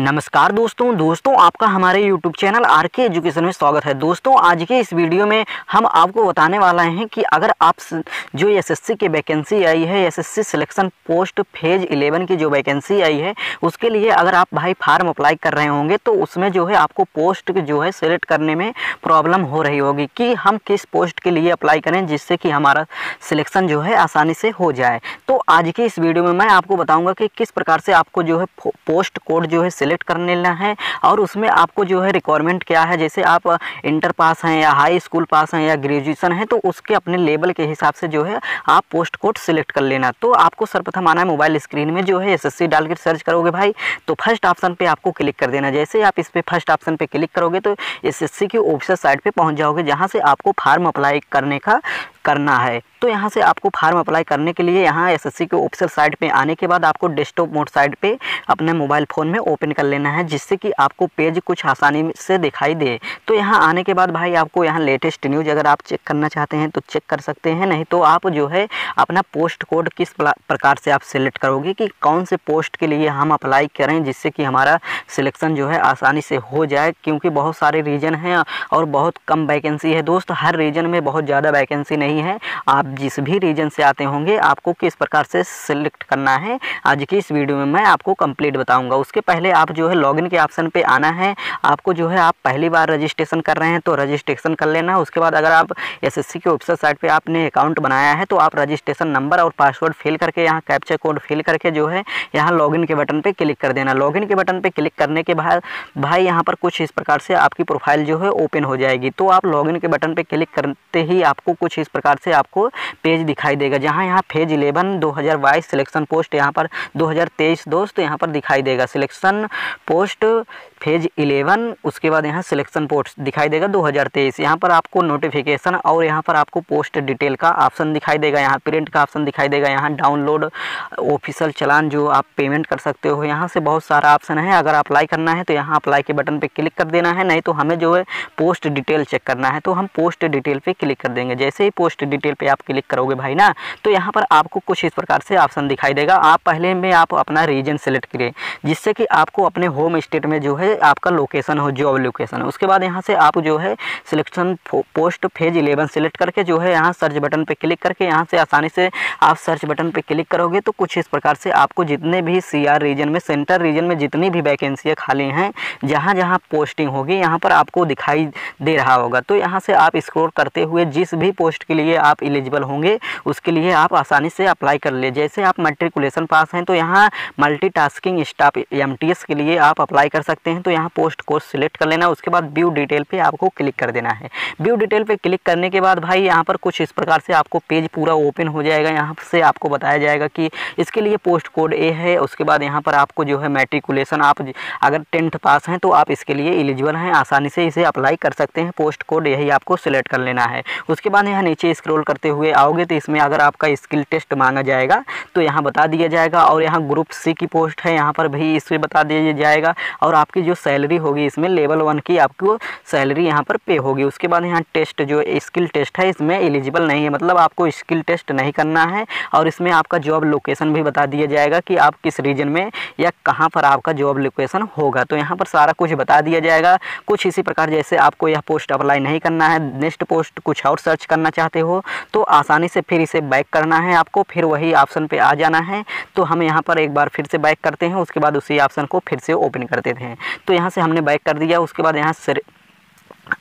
नमस्कार दोस्तों दोस्तों आपका हमारे YouTube channel R K education में स्वागत है दोस्तों आज के इस वीडियो में हम आपको बताने वाला हैं कि अगर आप जो एसएससी की वैकेंसी आई है एसएससी सिलेक्शन पोस्ट फेज 11 की जो वैकेंसी आई है उसके लिए अगर आप भाई फार्म अप्लाई कर रहे होंगे तो उसमें जो है आपको पोस्ट जो है सेलेक्ट करने में प्रॉब्लम हो रही होगी कि हम किस पोस्ट के लिए अप्लाई करें जिससे कि हमारा सिलेक्शन जो है आसानी से हो जाए तो आज के इस वीडियो में मैं आपको बताऊँगा कि किस प्रकार से आपको जो है पोस्ट कोड जो है सेलेक्ट कर लेना है और उसमें आपको जो है रिक्वायरमेंट क्या है जैसे आप इंटर पास हैं या हाई स्कूल पास हैं या ग्रेजुएशन है तो उसके अपने लेवल के हिसाब से जो है आप पोस्ट कोड सेलेक्ट कर लेना तो आपको सर्वप्रथम आना है मोबाइल स्क्रीन में जो है एस डाल के सर्च करोगे भाई तो फर्स्ट ऑप्शन पर आपको क्लिक कर देना जैसे आप इस पर फर्स्ट ऑप्शन पर क्लिक करोगे तो एस की ऑफिसर साइट पर पहुँच जाओगे जहाँ से आपको फार्म अप्लाई करने का करना है तो यहाँ से आपको फार्म अप्लाई करने के लिए यहाँ एसएससी के ऑफिशियल साइट पे आने के बाद आपको डेस्कटॉप मोड साइट पे अपने मोबाइल फ़ोन में ओपन कर लेना है जिससे कि आपको पेज कुछ आसानी से दिखाई दे तो यहाँ आने के बाद भाई आपको यहाँ लेटेस्ट न्यूज़ अगर आप चेक करना चाहते हैं तो चेक कर सकते हैं नहीं तो आप जो है अपना पोस्ट कोड किस प्रकार से आप सिलेक्ट करोगे कि कौन से पोस्ट के लिए हम अप्लाई करें जिससे कि हमारा सिलेक्शन जो है आसानी से हो जाए क्योंकि बहुत सारे रीजन हैं और बहुत कम वैकेंसी है दोस्त हर रीजन में बहुत ज़्यादा वैकेंसी नहीं है आप आप जिस भी रीजन से आते होंगे आपको किस प्रकार से सिलेक्ट करना है आज की इस वीडियो में मैं आपको कंप्लीट बताऊंगा उसके पहले आप जो है लॉगिन के ऑप्शन पे आना है आपको जो है आप पहली बार रजिस्ट्रेशन कर रहे हैं तो रजिस्ट्रेशन कर लेना है उसके बाद अगर आप एस के वेबसाइट साइट पर आपने अकाउंट बनाया है तो आप रजिस्ट्रेशन नंबर और पासवर्ड फिल करके यहाँ कैप्चर कोड फिल करके जो है यहाँ लॉगिन के बटन पर क्लिक कर देना लॉगिन के बटन पर क्लिक करने के बाद भाई यहाँ पर कुछ इस प्रकार से आपकी प्रोफाइल जो है ओपन हो जाएगी तो आप लॉगिन के बटन पर क्लिक करते ही आपको कुछ इस प्रकार से आपको पेज दिखाई देगा जहाँ यहाँ फेज इलेवन दो हज़ार बाईस सिलेक्शन पोस्ट यहाँ पर दो हज़ार तेईस दोस्त यहाँ पर दिखाई देगा सिलेक्शन पोस्ट फेज इलेवन उसके बाद यहाँ सिलेक्शन पोस्ट दिखाई देगा दो हज़ार तेईस यहाँ पर आपको नोटिफिकेशन और यहाँ पर आपको पोस्ट डिटेल का ऑप्शन दिखाई देगा यहाँ प्रिंट का ऑप्शन दिखाई देगा यहाँ डाउनलोड ऑफिशियल चलान जो आप पेमेंट कर सकते हो यहाँ से बहुत सारा ऑप्शन है अगर अप्लाई करना है तो यहाँ अप्लाई के बटन पर क्लिक कर देना है नहीं तो हमें जो है पोस्ट डिटेल चेक करना है तो हम पोस्ट डिटेल पर क्लिक कर देंगे जैसे ही पोस्ट डिटेल पर आप क्लिक करोगे भाई ना तो यहाँ पर आपको कुछ इस प्रकार से ऑप्शन दिखाई देगा आप पहले में आप अपना रीजन सेलेक्ट करें जिससे कि आपको अपने होम स्टेट में जो है आपका लोकेशन हो जॉब लोकेशन उसके बाद यहाँ से आप जो है selection post phase eleven select करके जो है यहाँ सर्च बटन पर क्लिक करके यहाँ से आसानी से आप सर्च बटन पर क्लिक करोगे तो कुछ इस प्रकार से आपको जितने भी सी रीजन में सेंटर रीजन में जितनी भी वैकेंसियाँ खाली हैं जहाँ जहाँ पोस्टिंग होगी यहाँ पर आपको दिखाई दे रहा होगा तो यहाँ से आप स्क्रोल करते हुए जिस भी पोस्ट के लिए आप एलिजिबल एलिजिबल होंगे उसके लिए आप आसानी से अप्लाई कर ले जैसे आप मल्ट्रिकुलेशन पास हैं तो यहाँ मल्टी टास्किंग स्टाफ एम के लिए आप अप्लाई कर सकते हैं तो यहाँ पोस्ट कोर्स सिलेक्ट कर लेना उसके बाद व्यू डिटेल पर आपको क्लिक कर देना है व्यू डिटेल पर क्लिक करने के बाद भाई यहाँ पर कुछ इस प्रकार से आपको पेज पूरा ओपन हो जाएगा यहाँ से आपको बताया जाएगा कि इसके लिए पोस्ट कोड ए है उसके बाद यहाँ पर आपको जो है मेट्रिकुलेशन आप अगर टेंथ पास हैं तो आप इसके लिए एलिजिबल हैं आसानी से इसे अप्लाई कर सकते हैं पोस्ट कोड यही आपको सिलेक्ट कर लेना है उसके बाद यहाँ नीचे स्क्रॉल करते हुए हुए आओगे तो इसमें अगर आपका स्किल टेस्ट मांगा जाएगा तो यहाँ बता दिया जाएगा और यहाँ ग्रुप सी की पोस्ट है यहाँ पर भी इसमें बता दिया जाएगा और आपकी जो सैलरी होगी इसमें लेवल वन की आपको सैलरी यहाँ पर पे होगी उसके बाद यहाँ टेस्ट जो स्किल टेस्ट है इसमें एलिजिबल नहीं है मतलब आपको स्किल टेस्ट नहीं करना है और इसमें आपका जॉब लोकेशन भी बता दिया जाएगा कि आप किस रीजन में या कहाँ पर आपका जॉब लोकेशन होगा तो यहाँ पर सारा कुछ बता दिया जाएगा कुछ इसी प्रकार जैसे आपको यह पोस्ट अप्लाई नहीं करना है नेक्स्ट पोस्ट कुछ और सर्च करना चाहते हो तो आसानी से फिर इसे बैक करना है आपको फिर वही ऑप्शन पे आ जाना है तो हम यहाँ पर एक बार फिर से बैक करते हैं उसके बाद उसी ऑप्शन को फिर से ओपन कर देते हैं तो यहाँ से हमने बैक कर दिया उसके बाद यहाँ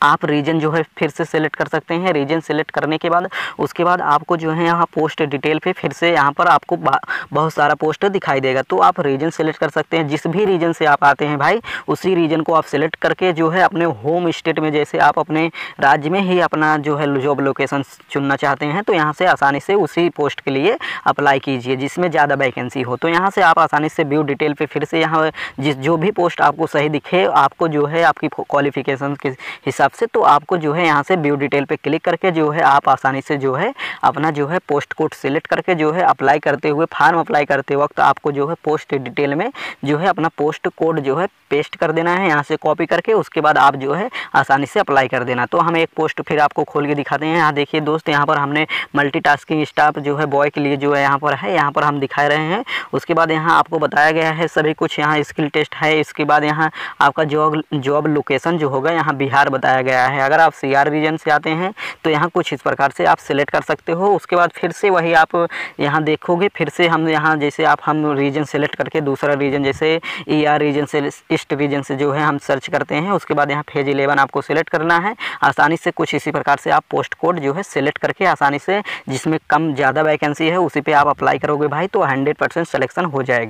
आप रीजन जो है फिर से सेलेक्ट कर सकते हैं रीजन सेलेक्ट करने के बाद उसके बाद आपको जो है यहाँ पोस्ट डिटेल पे फिर से यहाँ पर आपको बहुत सारा पोस्ट दिखाई देगा तो आप रीजन सेलेक्ट कर सकते हैं जिस भी रीजन से आप आते हैं भाई उसी रीजन को आप सेलेक्ट करके जो है अपने होम स्टेट में जैसे आप अपने राज्य में ही अपना जो है जॉब लोकेशन चुनना चाहते हैं तो यहाँ से आसानी से उसी पोस्ट के लिए अप्लाई कीजिए जिसमें ज़्यादा वैकेंसी हो तो यहाँ से आप आसानी से व्यू डिटेल पर फिर से यहाँ जिस जो भी पोस्ट आपको सही दिखे आपको जो है आपकी क्वालिफिकेशन के हिसाब से तो आपको जो है यहाँ से व्यू डिटेल पे क्लिक करके जो है आप आसानी से जो है अपना जो है पोस्ट कोड सेलेक्ट करके जो है अप्लाई करते हुए फार्म अप्लाई करते वक्त आपको जो है पोस्ट डिटेल में जो है अपना पोस्ट कोड जो है पेस्ट कर देना है यहाँ से कॉपी करके उसके बाद आप जो है आसानी से अप्लाई कर देना तो हम एक पोस्ट फिर आपको खोल के दिखाते हैं यहाँ देखिए दोस्त यहाँ पर हमने मल्टीटास्किंग स्टाफ जो है बॉय के लिए जो है यहाँ पर है यहाँ पर हम दिखा रहे हैं उसके बाद यहाँ आपको बताया गया है सभी कुछ यहाँ स्किल टेस्ट है इसके बाद यहाँ आपका जॉब जॉब लोकेशन जो होगा यहाँ बिहार बता बताया गया है अगर आप सी आर रीजन से आते हैं तो यहाँ कुछ इस प्रकार से आप सिलेक्ट कर सकते हो उसके बाद फिर से वही आप यहाँ देखोगे फिर से हम यहाँ जैसे आप हम रीजन सेलेक्ट करके दूसरा रीजन जैसे ई आर रीजन से ईस्ट रीजन से जो है हम सर्च करते हैं उसके बाद यहाँ फेज इलेवन आपको सेलेक्ट करना है आसानी से कुछ इसी प्रकार से आप पोस्ट कोड जो है सेलेक्ट करके आसानी से जिसमें कम ज़्यादा वैकेंसी है उसी पर आप अप्लाई करोगे भाई तो हंड्रेड परसेंट सलेक्शन हो जाएगा